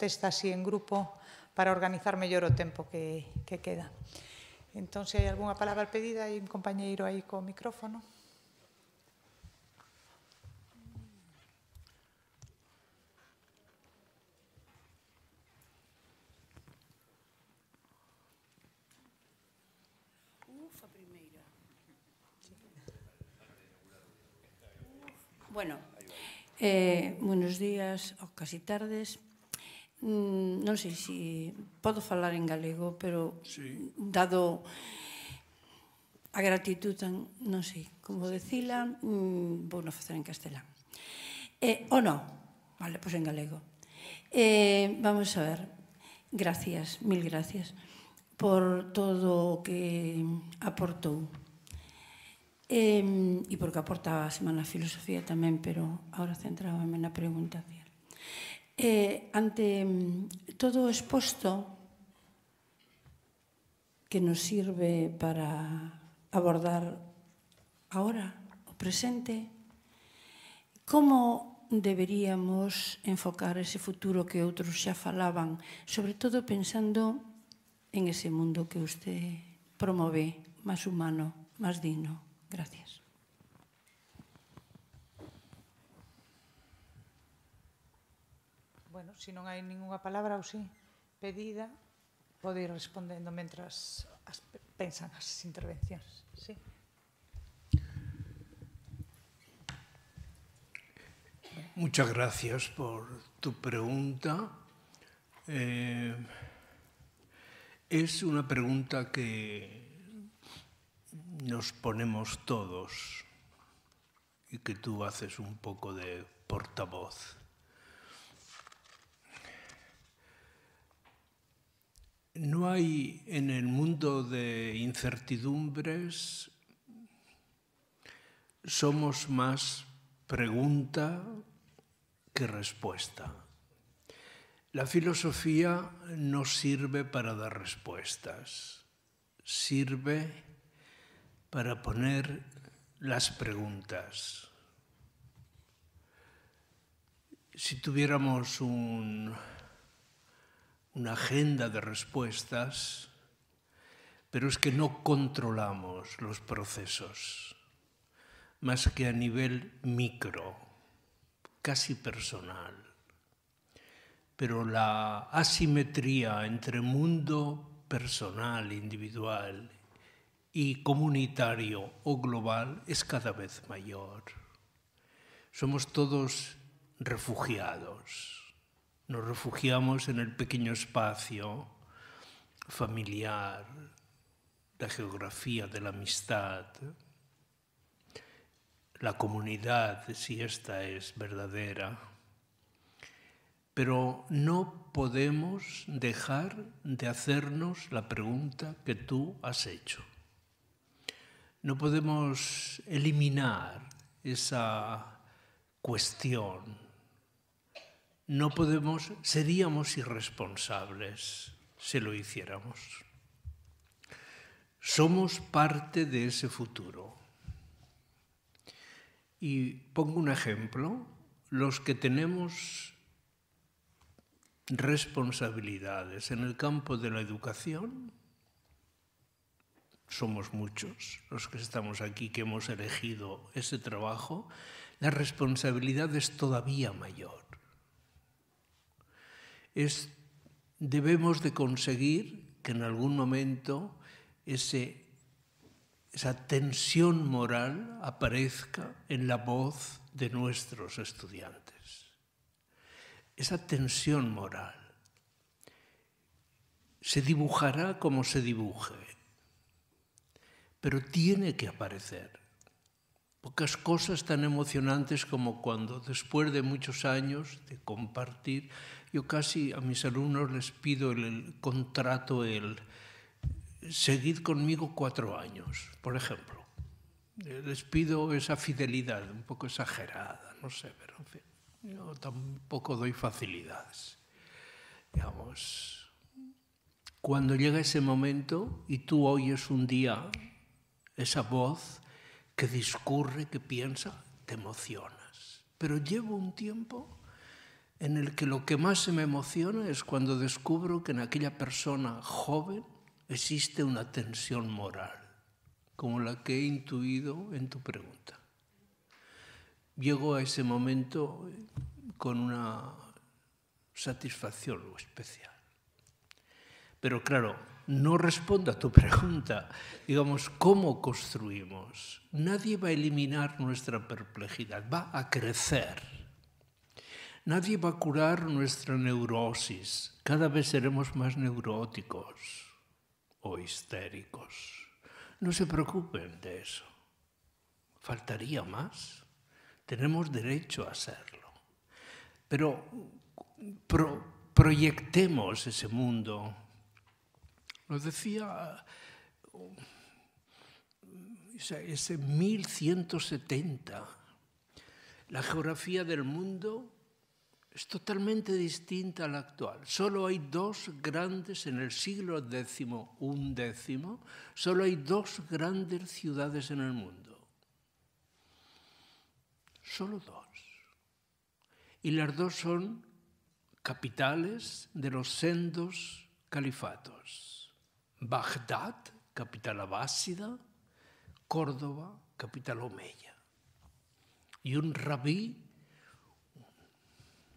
contesta así en grupo para organizar mellor o tempo que, que queda. Entón, se hai algunha palabra pedida, hai un compañeiro aí co micrófono. Bueno, eh, buenos días o casi tardes mm, non sei se podo falar en galego, pero sí. dado a gratitud non sei como decila, mm, vou non facer en castelán. Eh, o non, vale, pois en galego. Eh, vamos a ver, gracias, mil gracias por todo o que aportou. Eh, e porque aportaba a Semana Filosofía tamén, pero ahora centrábame na pregunta eh, ante mm, todo o exposto que nos sirve para abordar ahora o presente, como deberíamos enfocar ese futuro que outros xa falaban, sobre todo pensando en ese mundo que usted promove, máis humano, máis digno. Gracias. Bueno, se si non hai ningunha palabra ou si pedida, pode ir respondendo mentras as, pensan as intervencións. Sí. Muchas gracias por tu pregunta. Eh, es una pregunta que nos ponemos todos y que tú haces un poco de portavoz. No hay en el mundo de incertidumbres, somos más pregunta que respuesta. La filosofía no sirve para dar respuestas, sirve para poner las preguntas. Si tuviéramos un una agenda de respuestas, pero es que no controlamos los procesos, más que a nivel micro, casi personal. Pero la asimetría entre mundo personal, individual y comunitario o global es cada vez mayor. Somos todos refugiados. Nos refugiamos en el pequeño espacio familiar, la geografía de la amistad, la comunidad, si esta es verdadera. Pero no podemos dejar de hacernos la pregunta que tú has hecho. No podemos eliminar esa cuestión no podemos, seríamos irresponsables si lo hiciéramos. Somos parte de ese futuro. Y pongo un ejemplo, los que tenemos responsabilidades en el campo de la educación, somos muchos los que estamos aquí que hemos elegido ese trabajo, la responsabilidad es todavía mayor es debemos de conseguir que en algún momento ese, esa tensión moral aparezca en la voz de nuestros estudiantes. Esa tensión moral se dibujará como se dibuje, pero tiene que aparecer. Pocas cosas tan emocionantes como cuando después de muchos años de compartir yo casi a mis alumnos les pido el, contrato, el seguir conmigo cuatro años, por ejemplo. Eh, les pido esa fidelidad, un poco exagerada, no sé, pero en fin, yo tampoco doy facilidades. Digamos, cuando llega ese momento y tú oyes un día esa voz que discurre, que piensa, te emocionas. Pero llevo un tiempo en el que lo que más se me emociona es cuando descubro que en aquella persona joven existe una tensión moral, como la que he intuido en tu pregunta. Llego a ese momento con una satisfacción especial. Pero claro, no respondo a tu pregunta. Digamos, ¿cómo construimos? Nadie va a eliminar nuestra perplejidad, va a crecer Nadie va a curar nuestra neurosis. Cada vez seremos más neuróticos o histéricos. No se preocupen de eso. Faltaría más. Tenemos derecho a hacerlo. Pero proyectemos ese mundo. Nos decía ese 1170. La geografía del mundo es totalmente distinta a la actual. Solo hay dos grandes, en el siglo XI, solo hay dos grandes ciudades en el mundo. Solo dos. Y las dos son capitales de los sendos califatos. Bagdad, capital abásida, Córdoba, capital omeya. Y un rabí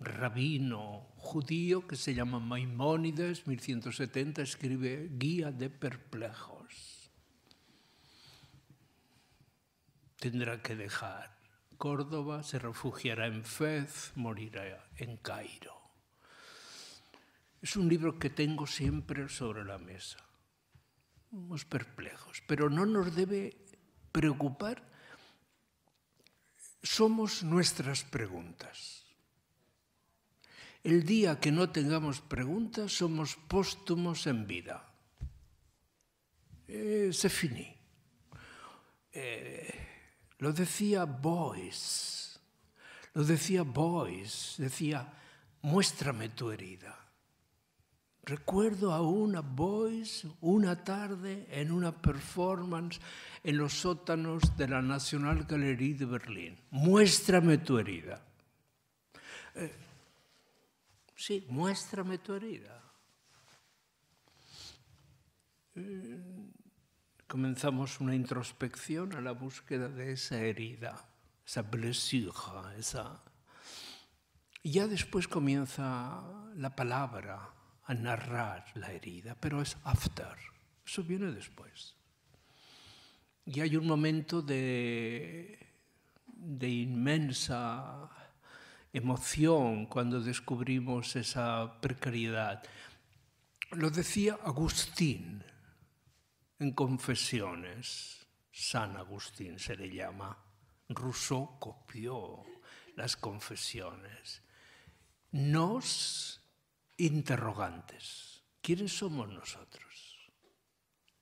rabino judío que se llama Maimónides, 1170, escribe Guía de Perplejos. Tendrá que dejar Córdoba, se refugiará en Fez, morirá en Cairo. Es un libro que tengo siempre sobre la mesa. Somos perplejos, pero no nos debe preocupar. Somos nuestras preguntas. El día que no tengamos preguntas, somos póstumos en vida. Eh, se finí. Eh, lo decía Boys, lo decía Boys, decía, muéstrame tu herida. Recuerdo a una voice una tarde en una performance en los sótanos de la National Gallery de Berlín. Muéstrame tu herida. Eh, sí, muéstrame tu herida. Eh, comenzamos una introspección a la búsqueda de esa herida, esa blessure, esa... Y ya después comienza la palabra a narrar la herida, pero es after, eso viene después. Y hay un momento de, de inmensa emoción cuando descubrimos esa precariedad. Lo decía Agustín en Confesiones, San Agustín se le llama. Rousseau copió las confesiones. Nos interrogantes. ¿Quiénes somos nosotros?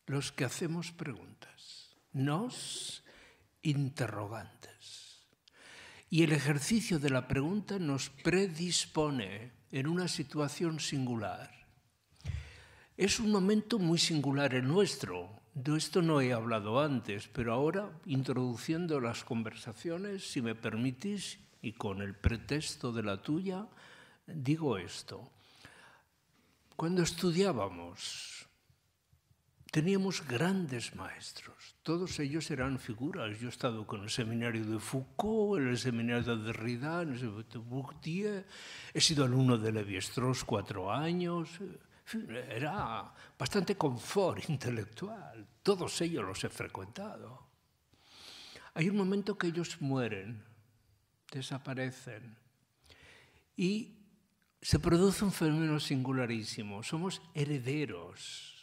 Los que hacemos preguntas. Nos interrogantes. Y el ejercicio de la pregunta nos predispone en una situación singular. Es un momento muy singular el nuestro. De esto no he hablado antes, pero ahora, introduciendo las conversaciones, si me permitís, y con el pretexto de la tuya, digo esto. Cuando estudiábamos Teníamos grandes maestros, todos ellos eran figuras. Yo he estado con el seminario de Foucault, en el seminario de Derrida, en el seminario de Bourdieu, he sido alumno de Levi-Strauss cuatro años. Era bastante confort intelectual, todos ellos los he frecuentado. Hay un momento que ellos mueren, desaparecen, y se produce un fenómeno singularísimo. Somos herederos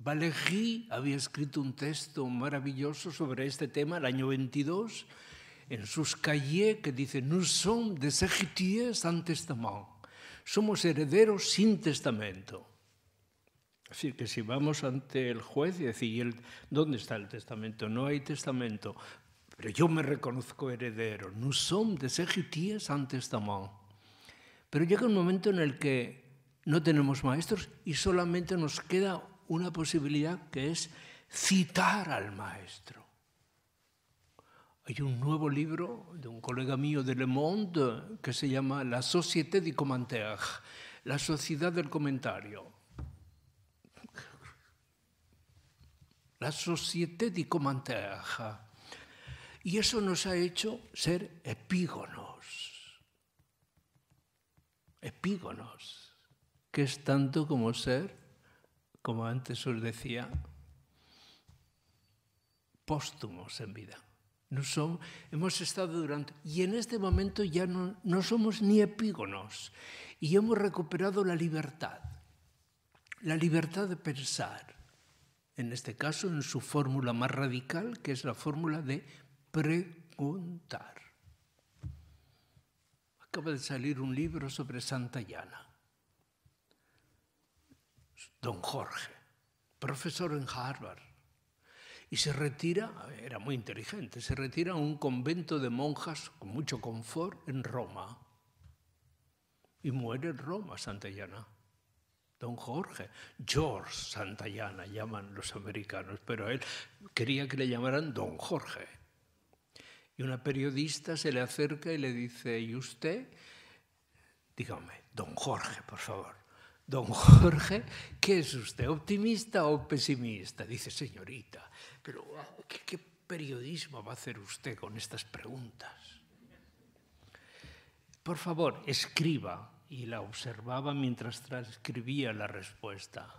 Valéry había escrito un texto maravilloso sobre este tema el año 22 en sus calles que dice «Nous sommes des héritiers sans testament». Somos herederos sin testamento. Así que si vamos ante el juez y decimos ¿dónde está el testamento? No hay testamento, pero yo me reconozco heredero. «Nous sommes des héritiers ante testamento. Pero llega un momento en el que no tenemos maestros y solamente nos queda una posibilidad que es citar al maestro. Hay un nuevo libro de un colega mío de Le Monde que se llama La Société du Commentaire, la sociedad del comentario. La Société du Commentaire. Y eso nos ha hecho ser epígonos. Epígonos, que es tanto como ser como antes os decía, póstumos en vida. No hemos estado durante... Y en este momento ya no, no somos ni epígonos y hemos recuperado la libertad, la libertad de pensar, en este caso en su fórmula más radical, que es la fórmula de preguntar. Acaba de salir un libro sobre Santa Llana don Jorge, profesor en Harvard, y se retira, era muy inteligente, se retira a un convento de monjas con mucho confort en Roma. Y muere en Roma, Santayana. Don Jorge, George Santayana llaman los americanos, pero él quería que le llamaran Don Jorge. Y una periodista se le acerca y le dice, ¿y usted? Dígame, Don Jorge, por favor. Don Jorge, ¿qué es usted, optimista o pesimista? Dice, señorita, pero ah, ¿qué, periodismo va a hacer usted con estas preguntas? Por favor, escriba, y la observaba mientras transcribía la respuesta.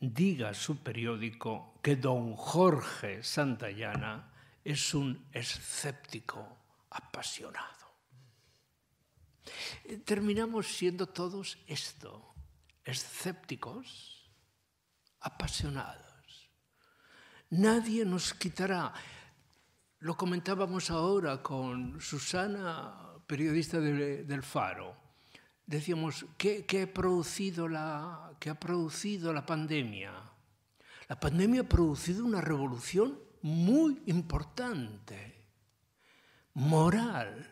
Diga su periódico que don Jorge Santayana es un escéptico apasionado. Eh, terminamos siendo todos esto escépticos, apasionados. Nadie nos quitará. Lo comentábamos ahora con Susana, periodista del Faro. Decíamos, producido la, ¿qué ha producido la pandemia? La pandemia ha producido una revolución muy importante, moral.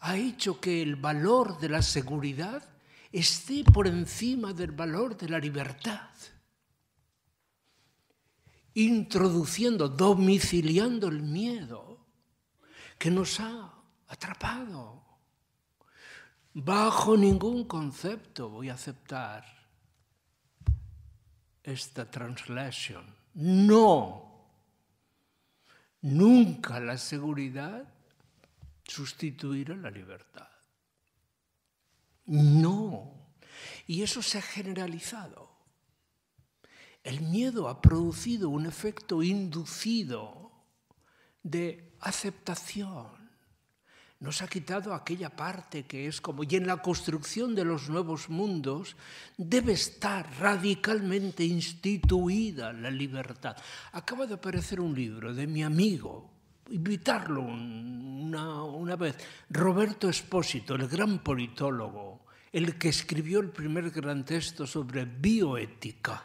Ha hecho que el valor de la seguridad esté por encima del valor de la libertad, introduciendo, domiciliando el miedo que nos ha atrapado. Bajo ningún concepto voy a aceptar esta translation. No. Nunca la seguridad sustituirá la libertad. No. Y eso se ha generalizado. El miedo ha producido un efecto inducido de aceptación. Nos ha quitado aquella parte que es como, y en la construcción de los nuevos mundos debe estar radicalmente instituida la libertad. Acaba de aparecer un libro de mi amigo, invitarlo una, una vez, Roberto Espósito, el gran politólogo el que escribió el primer gran texto sobre bioética.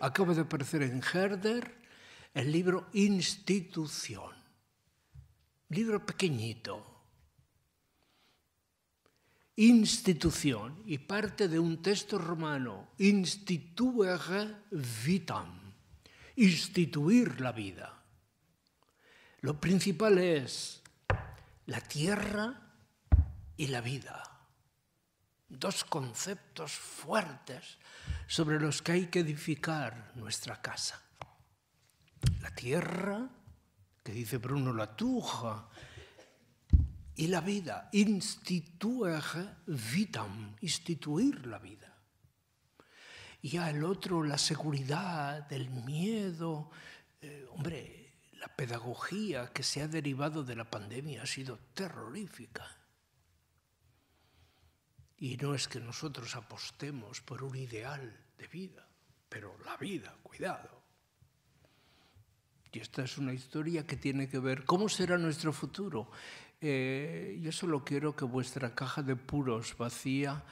Acaba de aparecer en Herder el libro Institución, libro pequeñito. Institución, y parte de un texto romano, instituere vitam, instituir la vida. Lo principal es la tierra y la vida dos conceptos fuertes sobre los que hay que edificar nuestra casa. La tierra, que dice Bruno tuja, y la vida, instituere vitam, instituir la vida. Y al otro la seguridad, el miedo. Eh, hombre, la pedagogía que se ha derivado de la pandemia ha sido terrorífica y no es que nosotros apostemos por un ideal de vida, pero la vida, cuidado. Y esta es una historia que tiene que ver cómo será nuestro futuro. Eh, yo solo quiero que vuestra caja de puros vacía,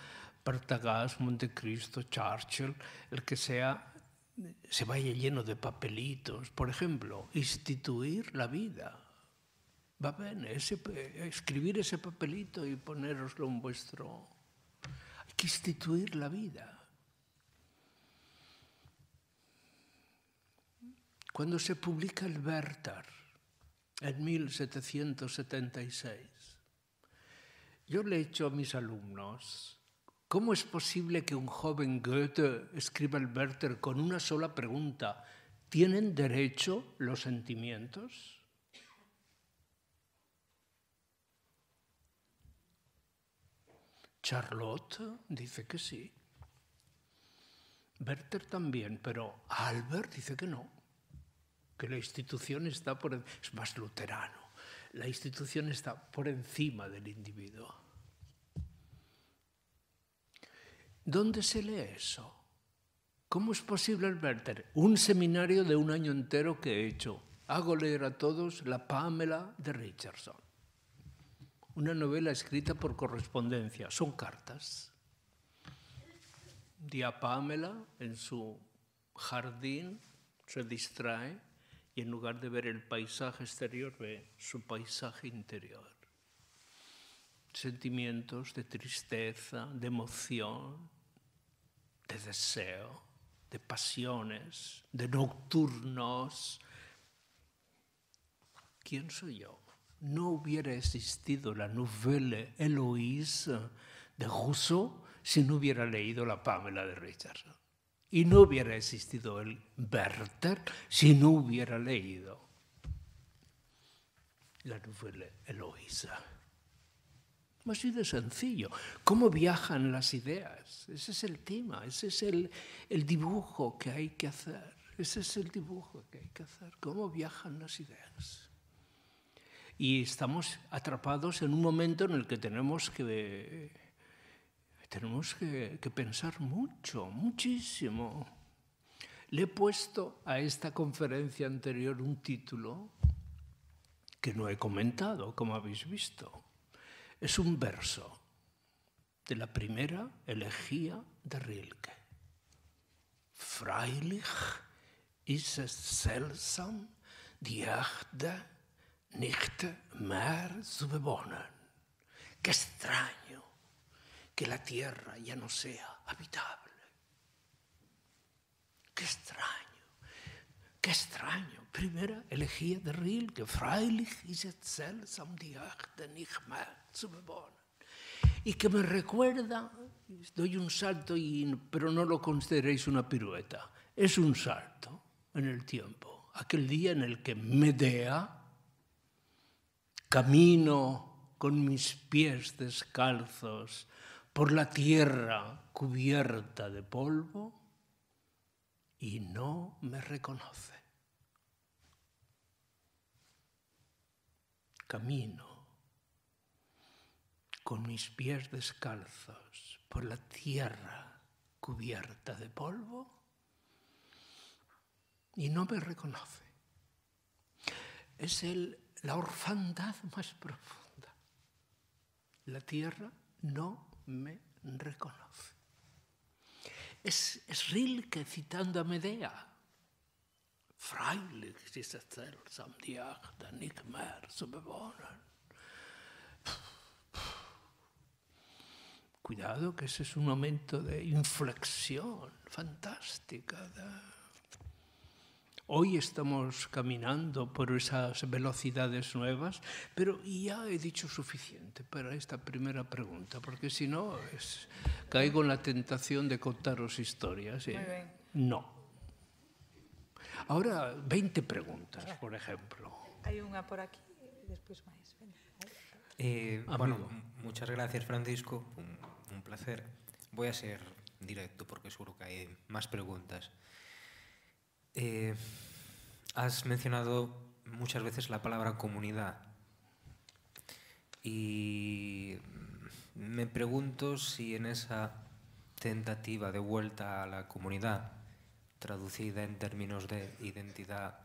Partagás, Montecristo, Churchill, el que sea, se vaya lleno de papelitos. Por ejemplo, instituir la vida. Va bien, escribir ese papelito y poneroslo en vuestro que instituir la vida. Cuando se publica el Werther en 1776, yo le he hecho a mis alumnos, ¿cómo es posible que un joven Goethe escriba el Werther con una sola pregunta? ¿Tienen derecho los sentimientos? Charlotte dice que sí. Werther también, pero Albert dice que no, que la institución está por es más luterano. La institución está por encima del individuo. ¿Dónde se lee eso? ¿Cómo es posible, Werther? Un seminario de un año entero que he hecho. Hago leer a todos la Pamela de Richardson una novela escrita por correspondencia, son cartas. Día Pamela en su jardín se distrae y en lugar de ver el paisaje exterior ve su paisaje interior. Sentimientos de tristeza, de emoción, de deseo, de pasiones, de nocturnos. ¿Quién soy yo? no hubiera existido la novela Eloise de Rousseau si no hubiera leído la Pamela de Richardson. Y no hubiera existido el Werther si no hubiera leído la novela más Así de sencillo. ¿Cómo viajan las ideas? Ese es el tema, ese es el dibujo que hay que hacer. Ese es el dibujo que hay que hacer. ¿Cómo viajan las ideas? y estamos atrapados en un momento en el que tenemos que, tenemos que, pensar mucho, muchísimo. Le he puesto a esta conferencia anterior un título que no he comentado, como habéis visto. Es un verso de la primera elegía de Rilke. Freilich ist es seltsam, die nicht mehr zu bewohnen. Qué extraño que la tierra ya no sea habitable. Qué extraño, qué extraño. Primera elegía de Rilke, freilich ist es seltsam, die Erde nicht mehr zu bewohnen. Y que me recuerda, doy un salto, y, pero no lo consideréis una pirueta, es un salto en el tiempo. Aquel día en el que Medea Camino con mis pies descalzos por la tierra cubierta de polvo y no me reconoce. Camino con mis pies descalzos por la tierra cubierta de polvo y no me reconoce. Es el la orfandad más profunda. La tierra no me reconoce. Es, es Rilke citando a Medea. Freilich ist es seltsam, die Achter nicht Cuidado, que ese es un momento de inflexión fantástica. Hoy estamos caminando por esas velocidades nuevas, pero ya he dicho suficiente para esta primera pregunta, porque si no, caigo en la tentación de contaros historias. ¿eh? No. Ahora, 20 preguntas, por ejemplo. Hay una por aquí y después más. Eh, bueno, muchas gracias, Francisco. un, placer. Voy a ser directo porque seguro que hay más preguntas. Eh, has mencionado muchas veces la palabra comunidad y me pregunto si en esa tentativa de vuelta a la comunidad, traducida en términos de identidad,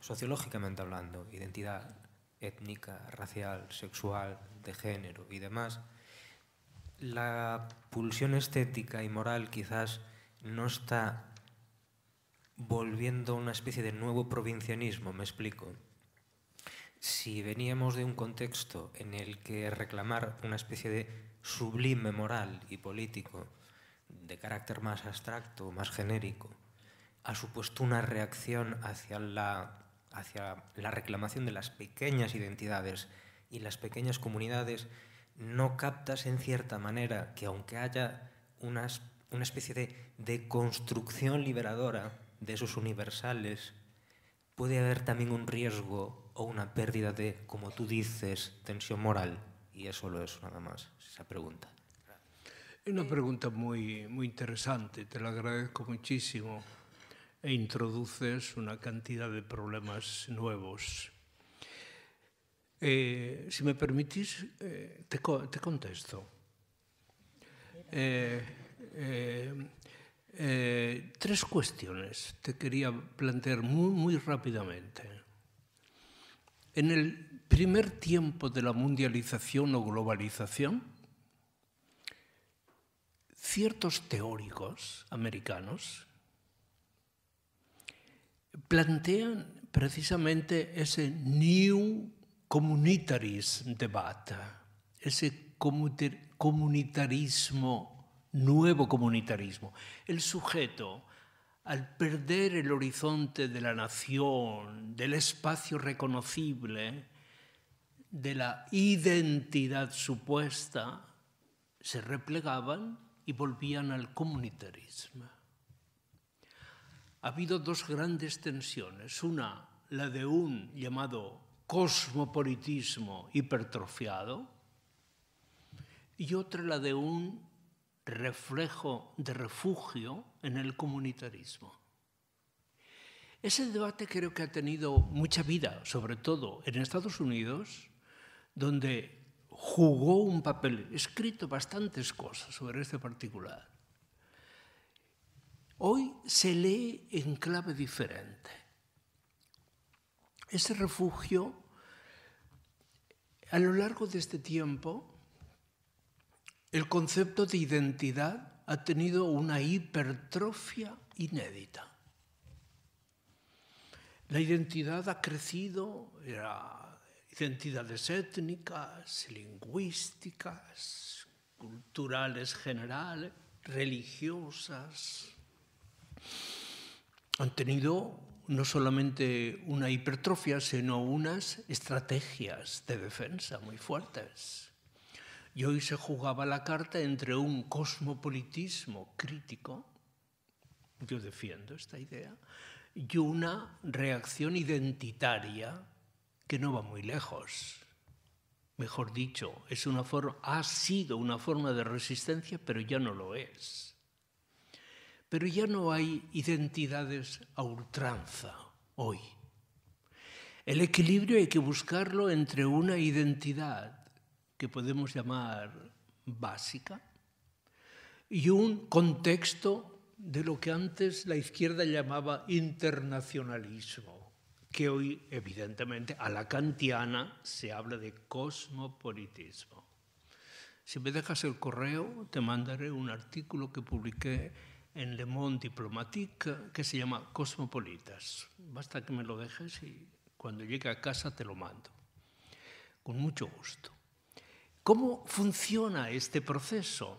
sociológicamente hablando, identidad étnica, racial, sexual, de género y demás, la pulsión estética y moral quizás no está volviendo a una especie de nuevo provincianismo, me explico. Si veníamos de un contexto en el que reclamar una especie de sublime moral y político de carácter más abstracto, más genérico, ha supuesto una reacción hacia la, hacia la reclamación de las pequeñas identidades y las pequeñas comunidades, no captas en cierta manera que aunque haya una especie de, de construcción liberadora, de esos universales, puede haber también un riesgo o una pérdida de, como tú dices, tensión moral. Y eso lo es nada más, esa pregunta. É unha pregunta moi, moi interesante, te la agradezco muchísimo e introduces unha cantidad de problemas nuevos. Eh, si me permitís, eh, te, te contesto. Eh, eh, Eh, tres cuestiones te quería plantear muy, muy rápidamente. En el primer tiempo de la mundialización o globalización, ciertos teóricos americanos plantean precisamente ese New Communitarism Debate, ese comunitarismo nuevo comunitarismo. El sujeto, al perder el horizonte de la nación, del espacio reconocible, de la identidad supuesta, se replegaban y volvían al comunitarismo. Ha habido dos grandes tensiones. Una, la de un llamado cosmopolitismo hipertrofiado y otra la de un reflejo de refugio en el comunitarismo. Ese debate creo que ha tenido mucha vida, sobre todo en Estados Unidos, donde jugó un papel, escrito bastantes cosas sobre este particular. Hoy se lee en clave diferente. Ese refugio, a lo largo de este tiempo, el concepto de identidad ha tenido una hipertrofia inédita. La identidad ha crecido, identidades étnicas, lingüísticas, culturales generales, religiosas. Han tenido no solamente una hipertrofia, sino unas estrategias de defensa muy fuertes. Y hoy se jugaba la carta entre un cosmopolitismo crítico, yo defiendo esta idea, y una reacción identitaria que no va muy lejos. Mejor dicho, es una forma, ha sido una forma de resistencia, pero ya no lo es. Pero ya no hay identidades a ultranza hoy. El equilibrio hay que buscarlo entre una identidad que podemos llamar básica, y un contexto de lo que antes la izquierda llamaba internacionalismo, que hoy evidentemente a la kantiana se habla de cosmopolitismo. Si me dejas el correo, te mandaré un artículo que publiqué en Le Monde Diplomatique que se llama Cosmopolitas. Basta que me lo dejes y cuando llegue a casa te lo mando. Con mucho gusto. ¿Cómo funciona este proceso?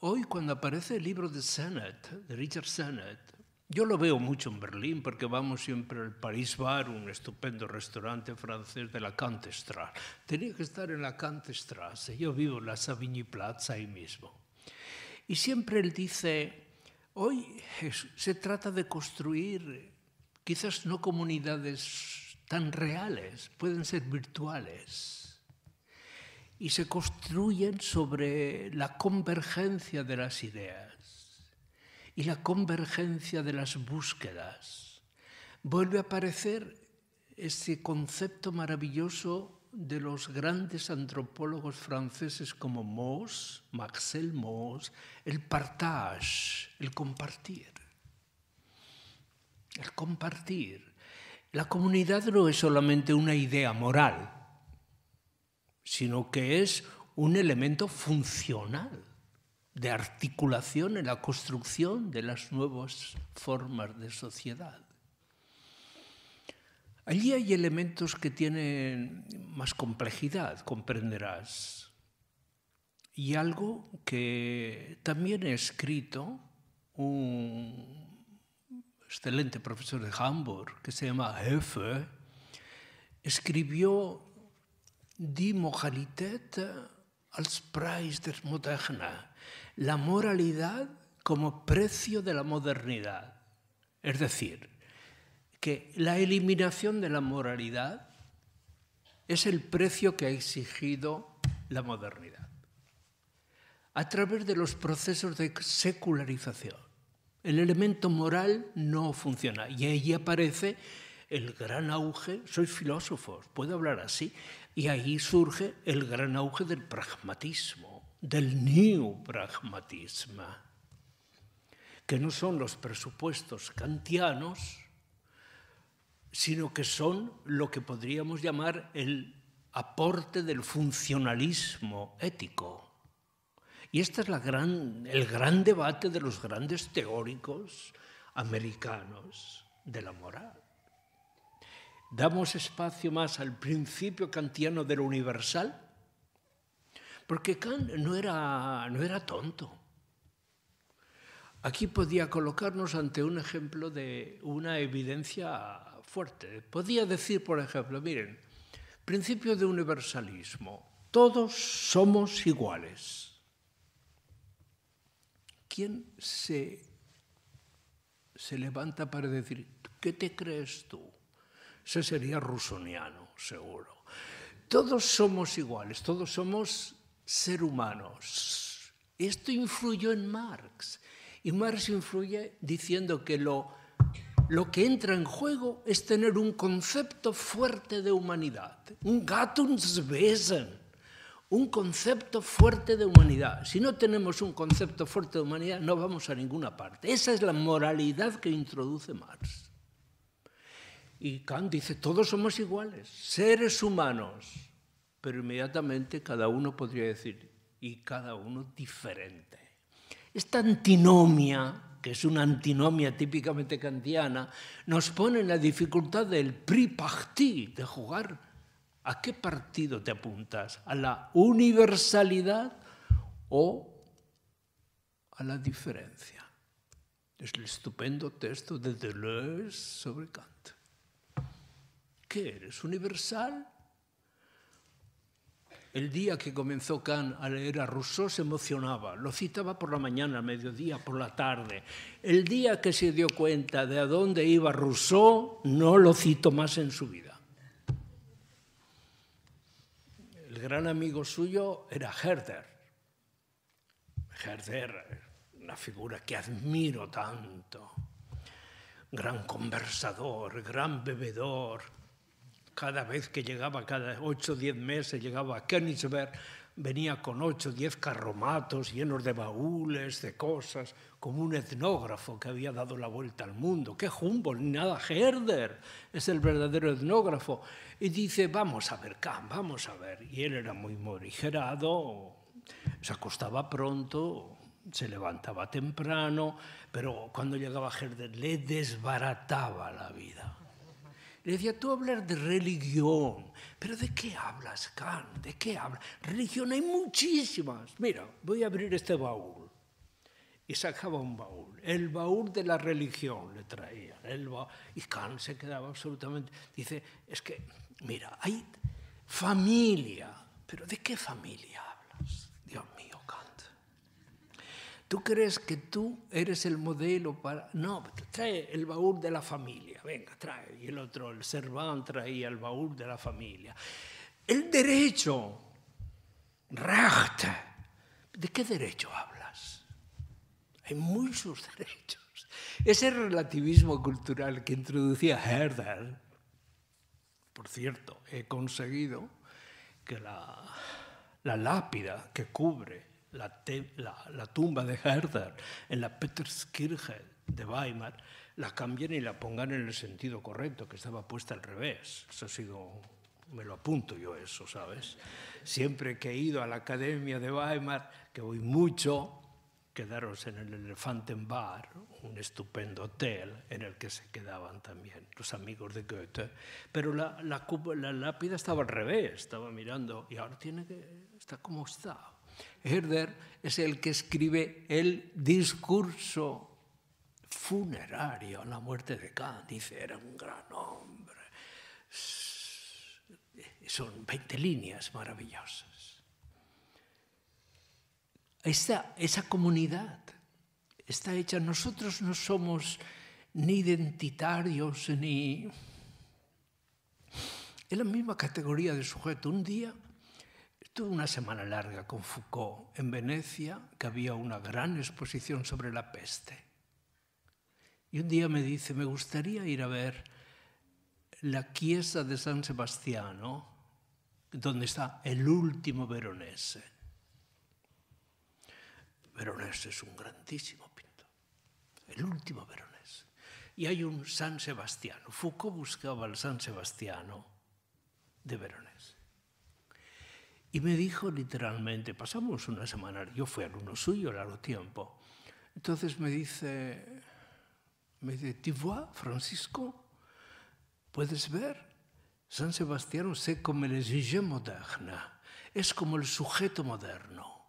Hoy cuando aparece el libro de Sennett, de Richard Sennett, yo lo veo mucho en Berlín porque vamos siempre al Paris Bar, un estupendo restaurante francés de la Cantestra. Tenía que estar en la Cantestra, yo vivo en la savigny Plaza ahí mismo. Y siempre él dice, hoy se trata de construir quizás no comunidades tan reales, pueden ser virtuales y se construyen sobre la convergencia de las ideas y la convergencia de las búsquedas. Vuelve a aparecer ese concepto maravilloso de los grandes antropólogos franceses como Mauss, Maxel Mauss, el partage, el compartir. El compartir. La comunidad no es solamente una idea moral, sino que es un elemento funcional de articulación en la construcción de las nuevas formas de sociedad. Allí hay elementos que tienen más complejidad, comprenderás, y algo que también he escrito un excelente profesor de Hamburg que se llama Hefe, escribió die Moralität als Preis der moderna. La moralidad como precio de la modernidad. Es decir, que la eliminación de la moralidad es el precio que ha exigido la modernidad. A través de los procesos de secularización, el elemento moral no funciona y ahí aparece el gran auge, soy filósofos, puedo hablar así, y ahí surge el gran auge del pragmatismo, del neopragmatismo, que no son los presupuestos kantianos, sino que son lo que podríamos llamar el aporte del funcionalismo ético. Y este es la gran, el gran debate de los grandes teóricos americanos de la moral damos espacio más al principio kantiano del universal, porque Kant no era, no era tonto. Aquí podía colocarnos ante un ejemplo de una evidencia fuerte. Podía decir, por ejemplo, miren, principio de universalismo, todos somos iguales. ¿Quién se, se levanta para decir, ¿qué te crees tú? Ese sería rusoniano, seguro. Todos somos iguales, todos somos ser humanos. Esto influyó en Marx. Y Marx influye diciendo que lo, lo que entra en juego es tener un concepto fuerte de humanidad, un Gattungswesen, un concepto fuerte de humanidad. Si no tenemos un concepto fuerte de humanidad, no vamos a ninguna parte. Esa es la moralidad que introduce Marx. Y Kant dice, todos somos iguales, seres humanos, pero inmediatamente cada uno podría decir, y cada uno diferente. Esta antinomia, que es una antinomia típicamente kantiana, nos pone en la dificultad del parti, de jugar. ¿A qué partido te apuntas? ¿A la universalidad o a la diferencia? Es el estupendo texto de Deleuze sobre Kant. ¿Qué eres? ¿Universal? El día que comenzó Kant a leer a Rousseau se emocionaba, lo citaba por la mañana, mediodía, por la tarde. El día que se dio cuenta de a dónde iba Rousseau, no lo citó más en su vida. El gran amigo suyo era Herder. Herder, una figura que admiro tanto. Gran conversador, gran bebedor, cada vez que llegaba, cada ocho o diez meses, llegaba a Königsberg, venía con ocho o diez carromatos llenos de baúles, de cosas, como un etnógrafo que había dado la vuelta al mundo. ¡Qué ¡Ni Nada, Herder es el verdadero etnógrafo. Y dice, vamos a ver, Kahn, vamos a ver. Y él era muy morigerado, se acostaba pronto, se levantaba temprano, pero cuando llegaba Herder le desbarataba la vida. Le decía, tú hablas de religión, pero ¿de qué hablas, Kant? ¿De qué hablas? Religión hay muchísimas. Mira, voy a abrir este baúl. Y sacaba un baúl, el baúl de la religión le traía. El baúl. Y Kant se quedaba absolutamente... Dice, es que, mira, hay familia, pero ¿de qué familia hablas? ¿Tú crees que tú eres el modelo para.? No, trae el baúl de la familia, venga, trae. Y el otro, el Serván, traía el baúl de la familia. El derecho, rechte. ¿De qué derecho hablas? Hay muchos derechos. Ese relativismo cultural que introducía Herder, por cierto, he conseguido que la, la lápida que cubre la, tumba de Herder en la Peterskirche de Weimar, la cambien y la pongan en el sentido correcto, que estaba puesta al revés. Eso ha sido, me lo apunto yo eso, ¿sabes? Siempre que he ido a la Academia de Weimar, que voy mucho, quedaros en el Elefanten Bar, un estupendo hotel en el que se quedaban también los amigos de Goethe, pero la, la, la lápida estaba al revés, estaba mirando y ahora tiene que, está como está, Herder es el que escribe el discurso funerario a la muerte de Kant. Dice, era un gran hombre. Son 20 líneas maravillosas. esa comunidad está hecha, nosotros no somos ni identitarios ni... Es la misma categoría de sujeto. Un día Tuve una semana larga con Foucault en Venecia, que había una gran exposición sobre la peste. Y un día me dice, me gustaría ir a ver la chiesa de San Sebastiano, donde está el último Veronese. Veronese es un grandísimo pintor, el último Veronese. Y hay un San Sebastiano. Foucault buscaba el San Sebastiano de Veronese. Y me dijo literalmente, pasamos una semana, yo fui alumno suyo largo tiempo, entonces me dice, me dice, vois, Francisco? ¿Puedes ver? San Sebastián se como el exige moderna, es como el sujeto moderno,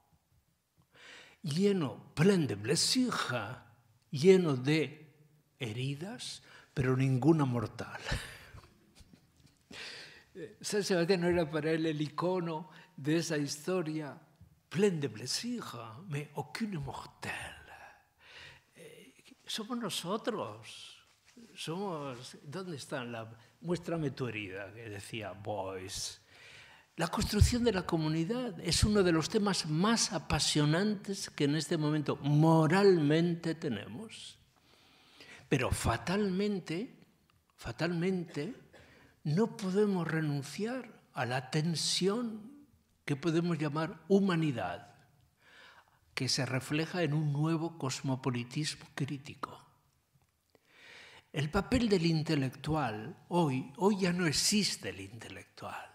lleno, pleno de blessures, lleno de heridas, pero ninguna mortal. San Sebastián no era para él el icono, de esa historia plena de blesija, me aucune mortal. Eh, somos nosotros. Somos, ¿dónde están la muéstrame tu herida? que decía Boyce. La construcción de la comunidad es uno de los temas más apasionantes que en este momento moralmente tenemos. Pero fatalmente, fatalmente, no podemos renunciar a la tensión que podemos llamar humanidad, que se refleja en un nuevo cosmopolitismo crítico. El papel del intelectual hoy, hoy ya no existe el intelectual.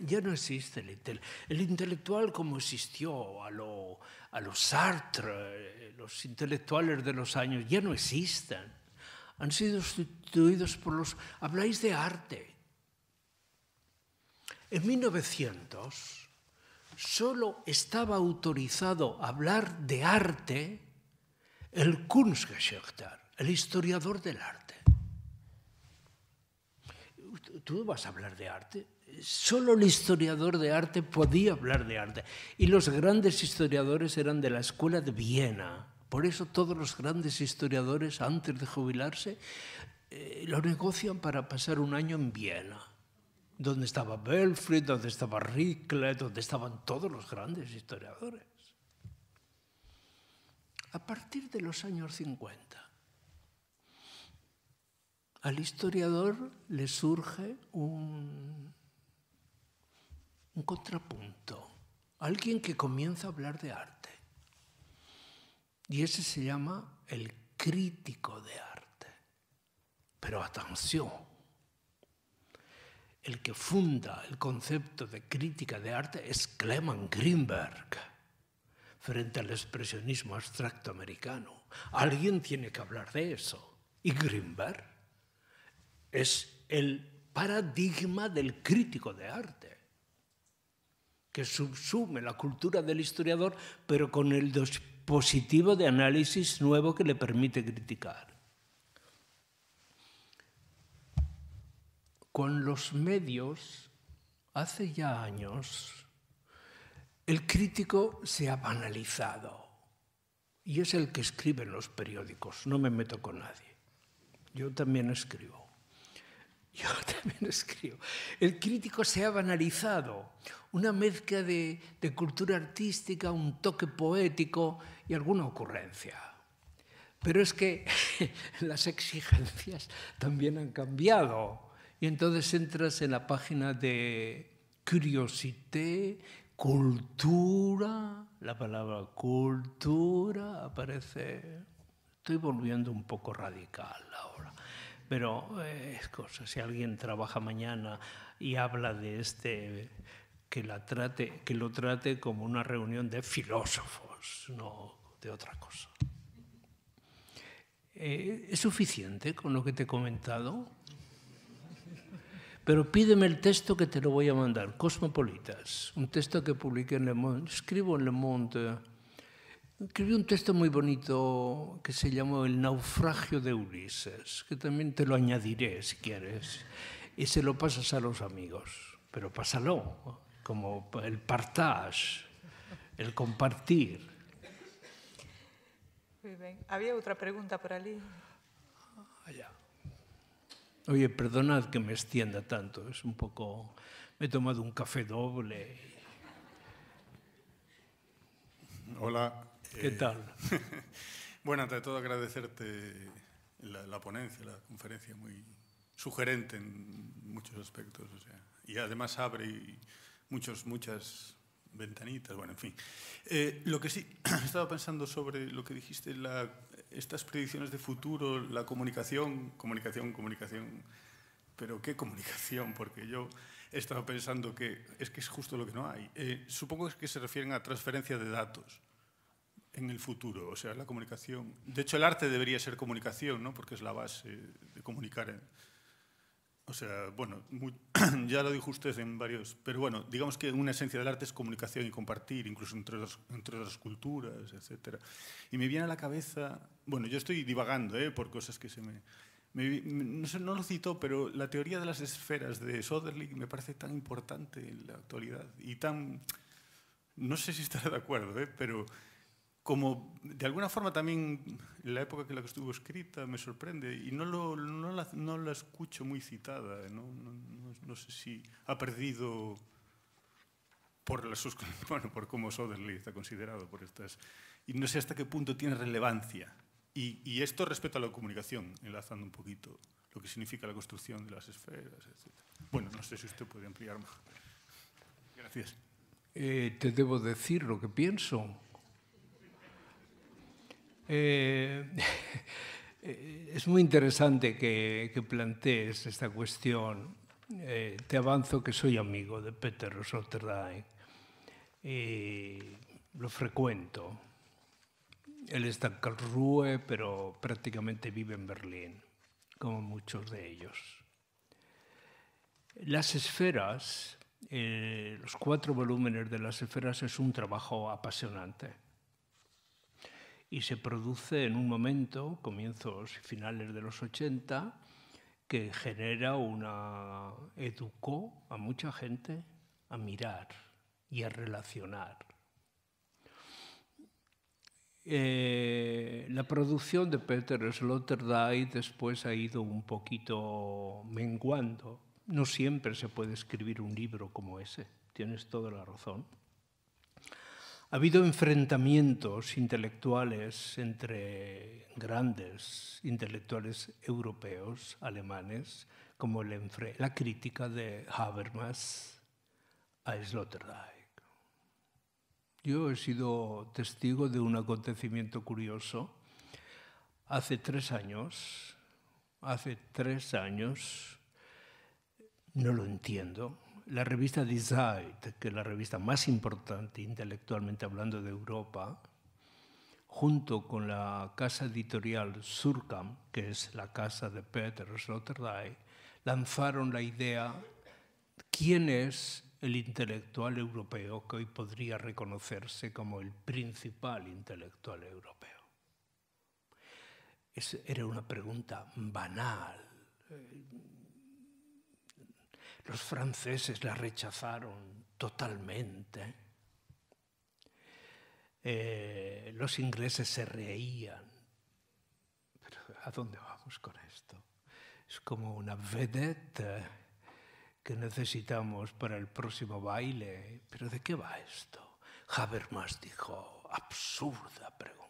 Ya no existe el intelectual. El intelectual como existió a, a los Sartre, los intelectuales de los años, ya no existen. Han sido sustituidos por los... Habláis de arte, en 1900 solo estaba autorizado a hablar de arte el Kunstgeschichter, el historiador del arte. Tú vas a hablar de arte. Solo el historiador de arte podía hablar de arte. Y los grandes historiadores eran de la escuela de Viena. Por eso todos los grandes historiadores, antes de jubilarse, eh, lo negocian para pasar un año en Viena donde estaba Belfried, donde estaba Rickle, donde estaban todos los grandes historiadores. A partir de los años 50, al historiador le surge un, un contrapunto, alguien que comienza a hablar de arte. Y ese se llama el crítico de arte. Pero atención, el que funda el concepto de crítica de arte es Clement Greenberg frente al expresionismo abstracto americano. Alguien tiene que hablar de eso. Y Greenberg es el paradigma del crítico de arte, que subsume la cultura del historiador, pero con el dispositivo de análisis nuevo que le permite criticar. con los medios, hace ya años, el crítico se ha banalizado y es el que escribe en los periódicos, no me meto con nadie. Yo también escribo. Yo también escribo. El crítico se ha banalizado, una mezcla de, cultura artística, un toque poético y alguna ocurrencia. Pero es que las exigencias también han cambiado. Y entonces entras en la página de Curiosité, cultura, la palabra cultura aparece. Estoy volviendo un poco radical ahora, pero eh, es cosa, si alguien trabaja mañana y habla de este, que, la trate, que lo trate como una reunión de filósofos, no de otra cosa. Eh, ¿Es suficiente con lo que te he comentado? pero pídeme el texto que te lo voy a mandar, Cosmopolitas, un texto que publiqué en Le Monde, escribo en Le Monde. Escribí un texto muy bonito que se llamó El naufragio de Ulises, que también te lo añadiré si quieres, y se lo pasas a los amigos, pero pásalo, como el partage, el compartir. Muy bien. Había otra pregunta por allí. Allá. Ah, Oye, perdonad que me extienda tanto, es un poco... Me he tomado un café doble. Hola. ¿Qué eh, tal? bueno, ante todo agradecerte la, ponencia, la conferencia, muy sugerente en muchos aspectos. O sea, y además abre muchos, muchas ventanitas, bueno, en fin. Eh, lo que sí, estaba pensando sobre lo que dijiste, la, estas predicciones de futuro, la comunicación, comunicación, comunicación, pero ¿qué comunicación? Porque yo he estado pensando que es que es justo lo que no hay. Eh, supongo que se refieren a transferencia de datos en el futuro, o sea, la comunicación. De hecho, el arte debería ser comunicación, ¿no? porque es la base de comunicar. O sea, bueno, ya lo dijo usted en varios, pero bueno, digamos que una esencia del arte es comunicación y compartir, incluso entre, entre las culturas, etc. Y me viene a la cabeza, bueno, yo estoy divagando ¿eh? por cosas que se me... no, lo citó, pero la teoría de las esferas de Soderling me parece tan importante en la actualidad y tan... No sé si estará de acuerdo, ¿eh? pero como de alguna forma también la época en la que estuvo escrita me sorprende y no, no, la, no escucho muy citada, ¿no? ¿no? sé si ha perdido por, bueno, por cómo Soderley está considerado, por estas, y no sé hasta qué punto tiene relevancia. Y, esto respecto a la comunicación, enlazando un poquito lo que significa la construcción de las esferas, etc. Bueno, no sé si usted puede ampliar más. Gracias. Eh, te debo decir lo que pienso. Eh, es muy interesante que, plantees esta cuestión. Eh, te avanzo que soy amigo de Peter Rosotterdam y lo frecuento. Él está en Karlsruhe, pero prácticamente vive en Berlín, como muchos de ellos. Las esferas, eh, los cuatro volúmenes de las esferas es un trabajo apasionante y se produce en un momento, comienzos y finales de los 80, que genera una. educó a mucha gente a mirar y a relacionar. Eh, la producción de Peter Sloterdijk después ha ido un poquito menguando. No siempre se puede escribir un libro como ese, tienes toda la razón. Ha habido enfrentamientos intelectuales entre grandes intelectuales europeos, alemanes, como la crítica de Habermas a Sloterdijk. Yo he sido testigo de un acontecimiento curioso. Hace tres años, hace tres años, no lo entiendo, la revista Design, que es la revista más importante intelectualmente hablando de Europa, junto con la casa editorial Surcam, que es la casa de Peter Rotterdam, lanzaron la idea quién es el intelectual europeo que hoy podría reconocerse como el principal intelectual europeo. era una pregunta banal eh, los franceses la rechazaron totalmente. Eh, los ingleses se reían. Pero ¿a dónde vamos con esto? Es como una vedette que necesitamos para el próximo baile. ¿Pero de qué va esto? Habermas dijo, absurda pregunta.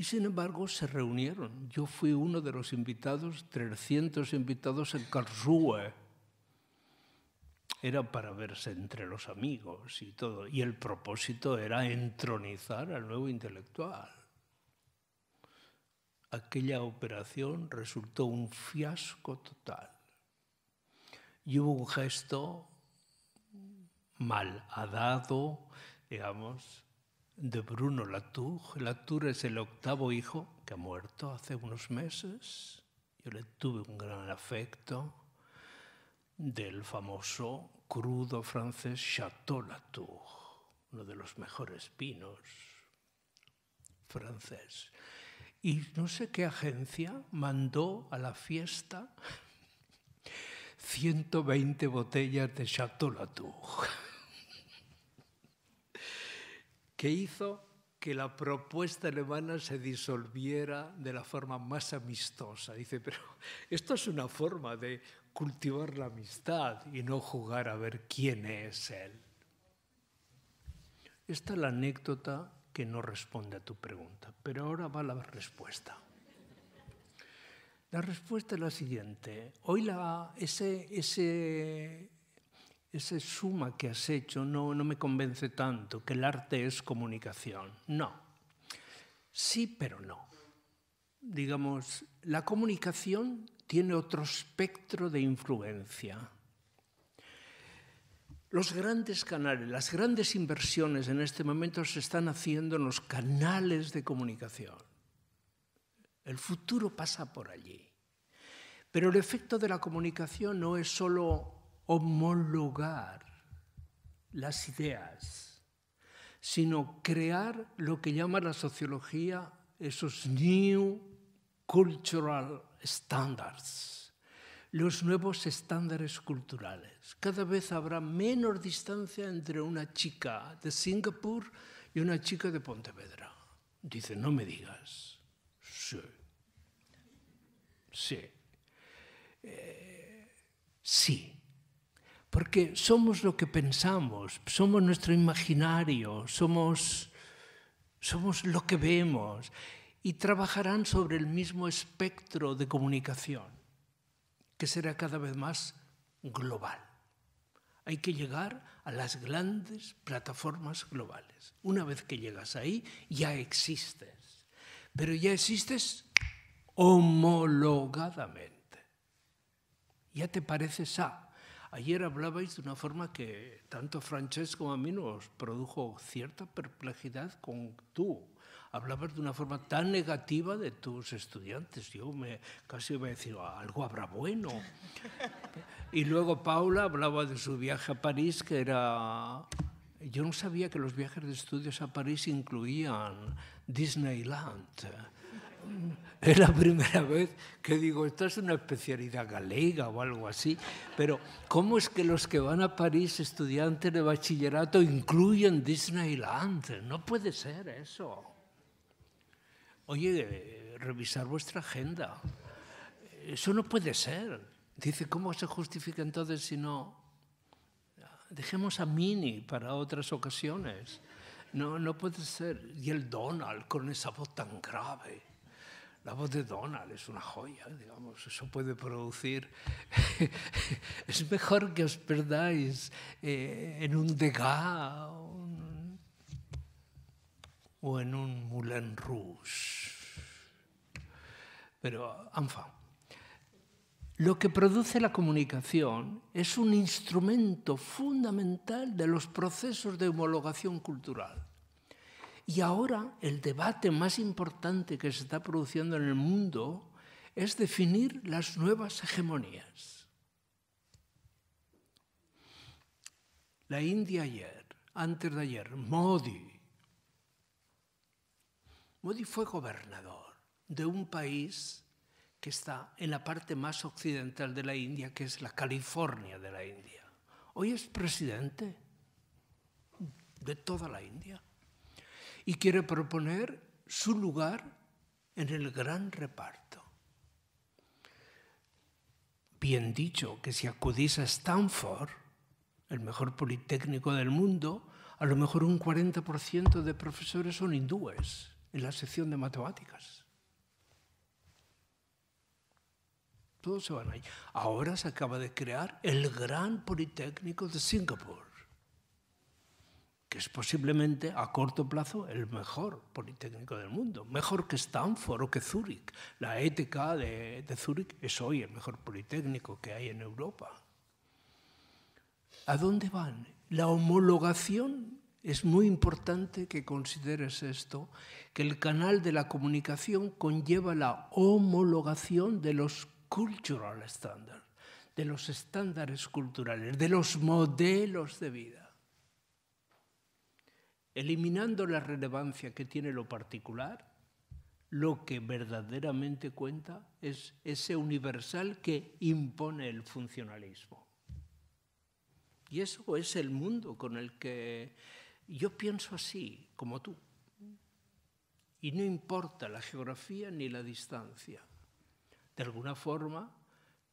Y sin embargo se reunieron. Yo fui uno de los invitados, 300 invitados en Karlsruhe. Era para verse entre los amigos y todo. Y el propósito era entronizar al nuevo intelectual. Aquella operación resultó un fiasco total. Y hubo un gesto malhadado, digamos, de Bruno Latour. Latour es el octavo hijo que ha muerto hace unos meses. Yo le tuve un gran afecto del famoso crudo francés Chateau Latour, uno de los mejores vinos francés. Y no sé qué agencia mandó a la fiesta 120 botellas de Chateau Latour que hizo que la propuesta alemana se disolviera de la forma más amistosa. Dice, pero esto es una forma de cultivar la amistad y no jugar a ver quién es él. Esta es la anécdota que no responde a tu pregunta, pero ahora va la respuesta. La respuesta es la siguiente. Hoy la, ese, ese esa suma que has hecho no, no me convence tanto, que el arte es comunicación. No. Sí, pero no. Digamos, la comunicación tiene otro espectro de influencia. Los grandes canales, las grandes inversiones en este momento se están haciendo en los canales de comunicación. El futuro pasa por allí. Pero el efecto de la comunicación no es solo homologar las ideas, sino crear lo que llama la sociología esos new cultural standards, los nuevos estándares culturales. Cada vez habrá menos distancia entre una chica de Singapur y una chica de Pontevedra. Dice, no me digas. Sí. Sí. Eh, sí. Porque somos lo que pensamos, somos nuestro imaginario, somos, somos lo que vemos y trabajarán sobre el mismo espectro de comunicación, que será cada vez más global. Hay que llegar a las grandes plataformas globales. Una vez que llegas ahí, ya existes, pero ya existes homologadamente. Ya te pareces a Ayer hablabais de una forma que tanto Francesco como a mí nos produjo cierta perplejidad con tú. Hablabas de una forma tan negativa de tus estudiantes. Yo me, casi me decía, algo habrá bueno. y luego Paula hablaba de su viaje a París, que era... Yo no sabía que los viajes de estudios a París incluían Disneyland es la primera vez que digo, esto es una especialidad galega o algo así, pero ¿cómo es que los que van a París estudiantes de bachillerato incluyen Disneyland? No puede ser eso. Oye, revisar vuestra agenda. Eso no puede ser. Dice, ¿cómo se justifica entonces si no? Dejemos a Mini para otras ocasiones. No, no puede ser. Y el Donald con esa voz tan grave la voz de Donald es una joya, digamos, eso puede producir... es mejor que os perdáis eh, en un Degas o en un Moulin Rouge. Pero, enfin, lo que produce la comunicación es un instrumento fundamental de los procesos de homologación cultural. Y ahora el debate más importante que se está produciendo en el mundo es definir las nuevas hegemonías. La India ayer, antes de ayer, Modi. Modi fue gobernador de un país que está en la parte más occidental de la India, que es la California de la India. Hoy es presidente de toda la India y quiere proponer su lugar en el gran reparto. Bien dicho que si acudís a Stanford, el mejor politécnico del mundo, a lo mejor un 40% de profesores son hindúes en la sección de matemáticas. Todos se van ahí. Ahora se acaba de crear el gran Politécnico de Singapur que es posiblemente a corto plazo el mejor Politécnico del mundo, mejor que Stanford o que Zurich. La ética de, de Zúrich es hoy el mejor Politécnico que hay en Europa. ¿A dónde van? La homologación es muy importante que consideres esto, que el canal de la comunicación conlleva la homologación de los cultural standards, de los estándares culturales, de los modelos de vida eliminando la relevancia que tiene lo particular, lo que verdaderamente cuenta es ese universal que impone el funcionalismo. Y eso es el mundo con el que yo pienso así, como tú. Y no importa la geografía ni la distancia. De alguna forma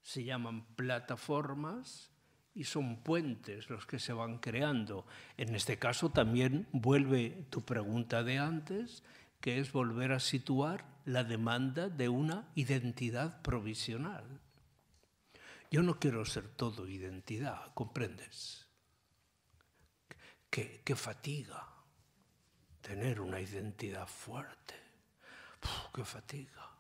se llaman plataformas y son puentes los que se van creando. En este caso también vuelve tu pregunta de antes, que es volver a situar la demanda de una identidad provisional. Yo no quiero ser todo identidad, ¿comprendes? Qué, fatiga tener una identidad fuerte. qué fatiga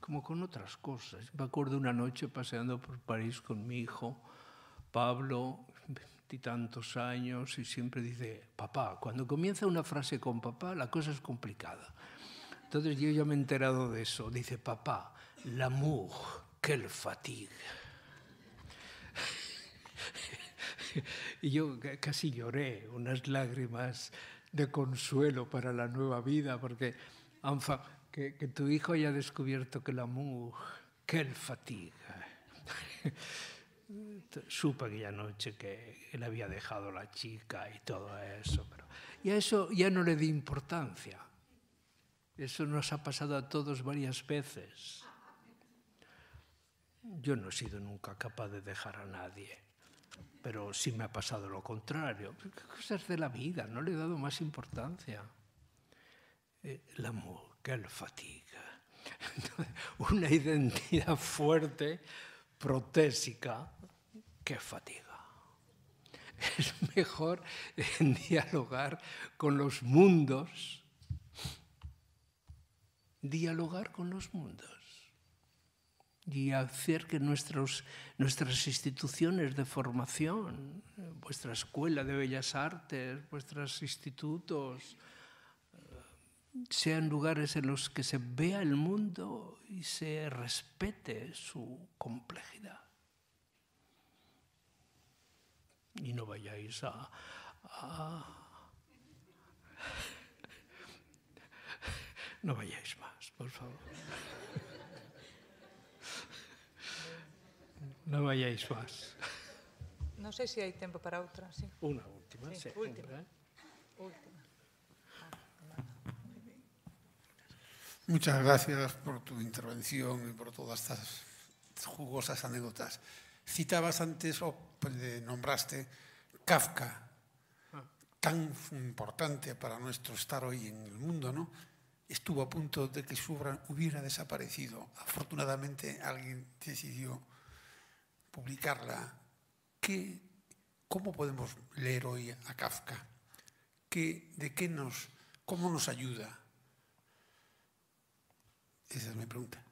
como con otras cosas. Me acuerdo una noche paseando por París con mi hijo, Pablo, veintitantos años, y siempre dice, papá, cuando comienza una frase con papá, la cosa es complicada. Entonces yo ya me he enterado de eso. Dice, papá, que el fatigue. y yo casi lloré, unas lágrimas de consuelo para la nueva vida, porque que, tu hijo haya descubierto que el amor, que él fatiga. Supe aquella noche que él había dejado a la chica y todo eso, pero y a eso ya no le di importancia. Eso nos ha pasado a todos varias veces. Yo no he sido nunca capaz de dejar a nadie, pero sí me ha pasado lo contrario. Cosas de la vida, no le he dado más importancia. Eh, el amor ¡Qué fatiga. Una identidad fuerte, protésica, que fatiga. Es mejor dialogar con los mundos. Dialogar con los mundos y hacer que nuestros, nuestras instituciones de formación, eh, vuestra escuela de bellas artes, vuestros institutos, sean lugares en los que se vea el mundo y se respete su complejidad. Y no vayáis a, No vayáis más, por favor. No vayáis más. No sé si hay tiempo para otra, sí. Una última, sí. última. Muchas gracias por tu intervención y por todas estas jugosas anécdotas. Citabas antes o nombraste Kafka, ah. tan importante para nuestro estar hoy en el mundo, ¿no? Estuvo a punto de que su obra hubiera desaparecido. Afortunadamente alguien decidió publicarla. ¿Qué, ¿Cómo podemos leer hoy a Kafka? ¿Qué, ¿De qué nos, cómo nos ayuda? Esa es mi pregunta.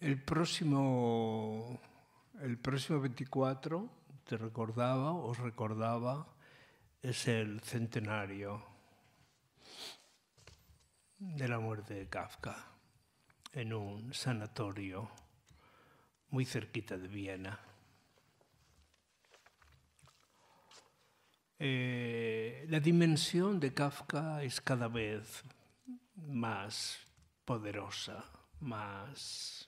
El próximo, el próximo 24, te recordaba, os recordaba, es el centenario de la muerte de Kafka en un sanatorio muy cerquita de Viena. Eh, la dimensión de Kafka es cada vez más poderosa, más...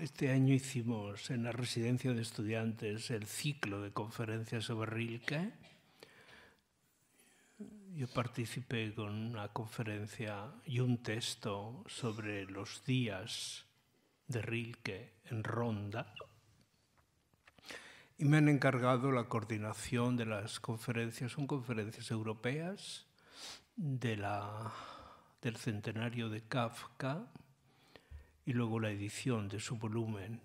Este año hicimos en la residencia de estudiantes el ciclo de conferencias sobre Rilke. Yo participé con una conferencia y un texto sobre los días de Rilke en Ronda y me han encargado la coordinación de las conferencias, son conferencias europeas de la, del centenario de Kafka y luego la edición de su volumen.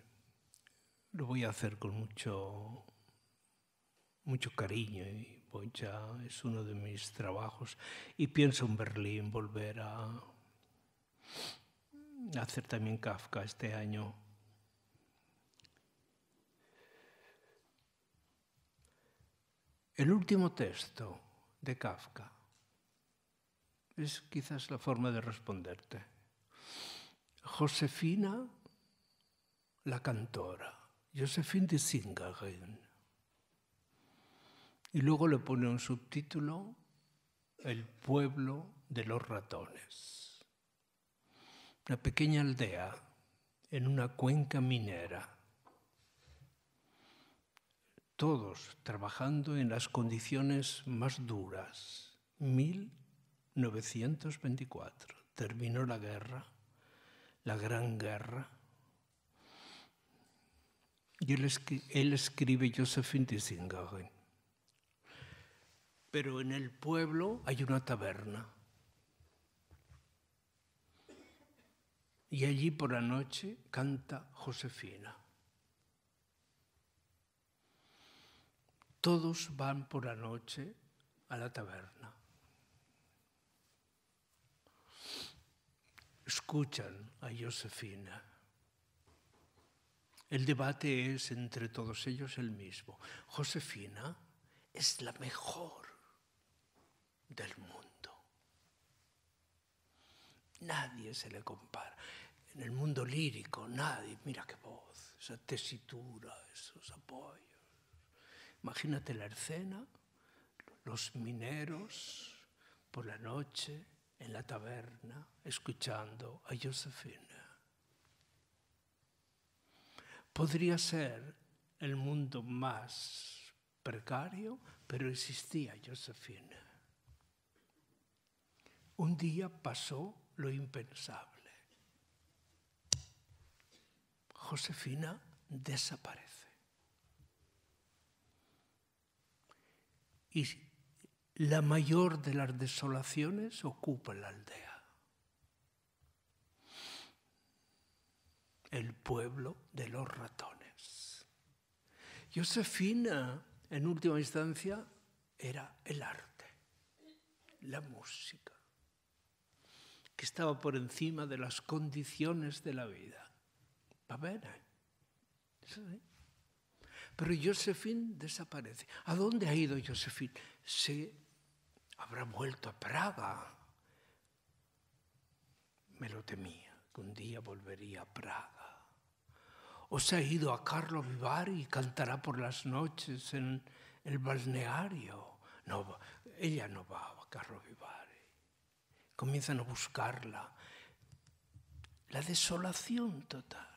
Lo voy a hacer con mucho, mucho cariño y ya es uno de mis trabajos y pienso en Berlín volver a hacer también Kafka este año. El último texto de Kafka es quizás la forma de responderte. Josefina, la cantora, Josefine de Singarin. Y luego le pone un subtítulo, El pueblo de los ratones. Una pequeña aldea en una cuenca minera todos trabajando en las condiciones más duras. 1924 terminó la guerra, la gran guerra. Y él, escribe Josephine Pero en el pueblo hay una taberna. Y allí por la noche canta Josefina. todos van por la noche a la taberna. Escuchan a Josefina. El debate es entre todos ellos el mismo. Josefina es la mejor del mundo. Nadie se le compara. En el mundo lírico, nadie. Mira qué voz, esa tesitura, esos apoyos. Imagínate la escena, los mineros por la noche en la taberna escuchando a Josefina. Podría ser el mundo más precario, pero existía Josefina. Un día pasó lo impensable. Josefina desapareció. y la mayor de las desolaciones ocupa la aldea. El pueblo de los ratones. Josefina, en última instancia, era el arte, la música, que estaba por encima de las condiciones de la vida. ¿Va pero Josefín desaparece. ¿A dónde ha ido Josefín? Se habrá vuelto a Praga. Me lo temía, que un día volvería a Praga. O se ha ido a Carlo Vivari y cantará por las noches en el balneario. No, ella no va a Carlo Vivari. Comienzan a buscarla. La desolación total.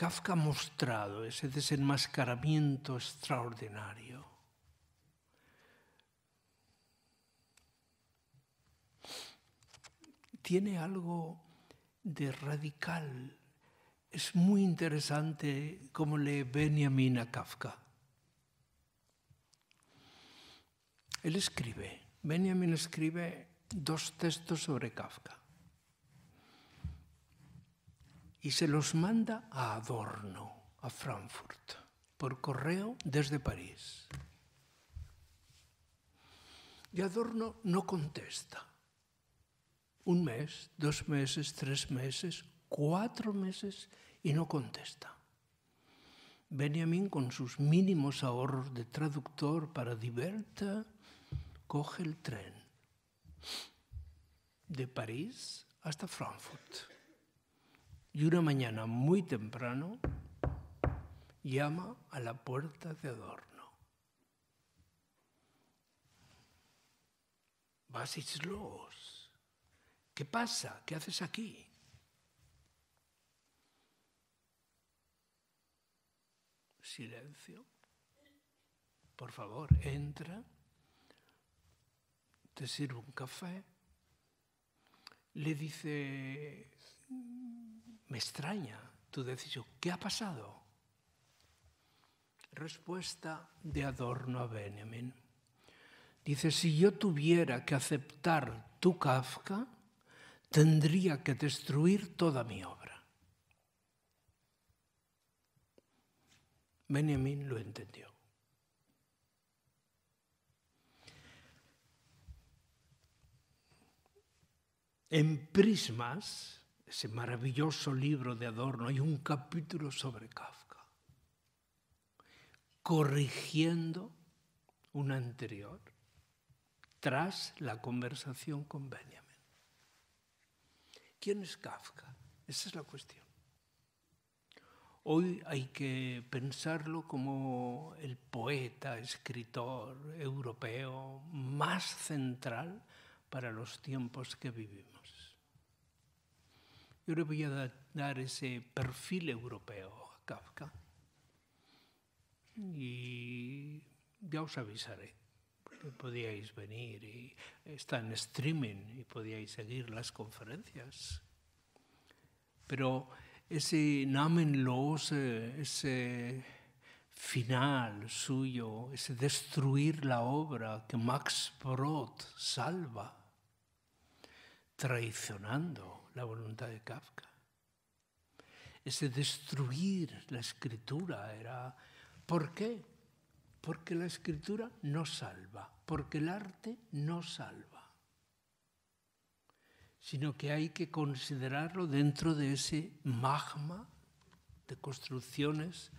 Kafka ha mostrado ese desenmascaramiento extraordinario. Tiene algo de radical. Es muy interesante cómo lee Benjamin a Kafka. Él escribe, Benjamin escribe dos textos sobre Kafka. y se los manda a Adorno, a Frankfurt, por correo desde París. Y Adorno no contesta. Un mes, dos meses, tres meses, cuatro meses y no contesta. Benjamin, con sus mínimos ahorros de traductor para Diverta, coge el tren de París hasta Frankfurt. Y una mañana muy temprano llama a la puerta de adorno. ¿Vas, Islos? ¿qué pasa? ¿Qué haces aquí? Silencio. Por favor, entra, te sirve un café. Le dice, me extraña tu decisión, ¿qué ha pasado? Respuesta de Adorno a Benjamin. Dice, si yo tuviera que aceptar tu Kafka, tendría que destruir toda mi obra. Benjamin lo entendió. En prismas, ese maravilloso libro de Adorno, hay un capítulo sobre Kafka, corrigiendo un anterior, tras la conversación con Benjamin. ¿Quién es Kafka? Esa es la cuestión. Hoy hay que pensarlo como el poeta, escritor europeo más central para los tiempos que vivimos. Yo le voy a dar ese perfil europeo a Kafka y ya os avisaré podíais venir y está en streaming y podíais seguir las conferencias. Pero ese namenlos, eh, ese final suyo, ese destruir la obra que Max Brod salva, traicionando la voluntad de Kafka. Ese destruir la escritura era... ¿Por qué? Porque la escritura no salva, porque el arte no salva, sino que hay que considerarlo dentro de ese magma de construcciones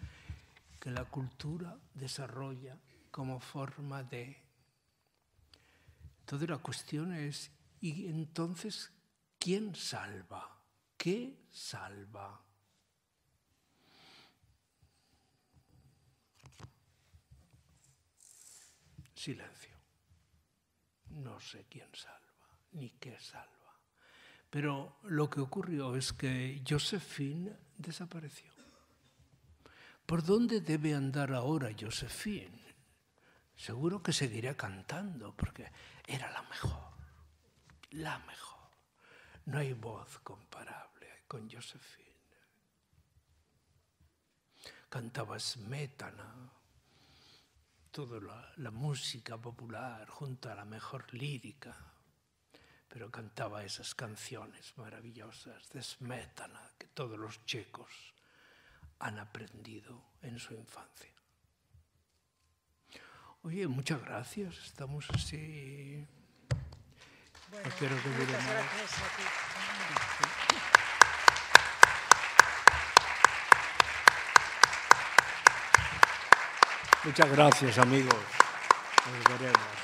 que la cultura desarrolla como forma de... Entonces la cuestión es, ¿y entonces ¿Quién salva? ¿Qué salva? Silencio. No sé quién salva, ni qué salva. Pero lo que ocurrió es que Josephine desapareció. ¿Por dónde debe andar ahora Josephine? Seguro que seguirá cantando porque era la mejor, la mejor. No hay voz comparable con Josefina. Cantaba Smetana, toda la, la música popular junto a la mejor lírica, pero cantaba esas canciones maravillosas de Smetana que todos los checos han aprendido en su infancia. Oye, muchas gracias, estamos así Bueno, quiero muchas gracias a ti. Muchas gracias, amigos. Nos veremos.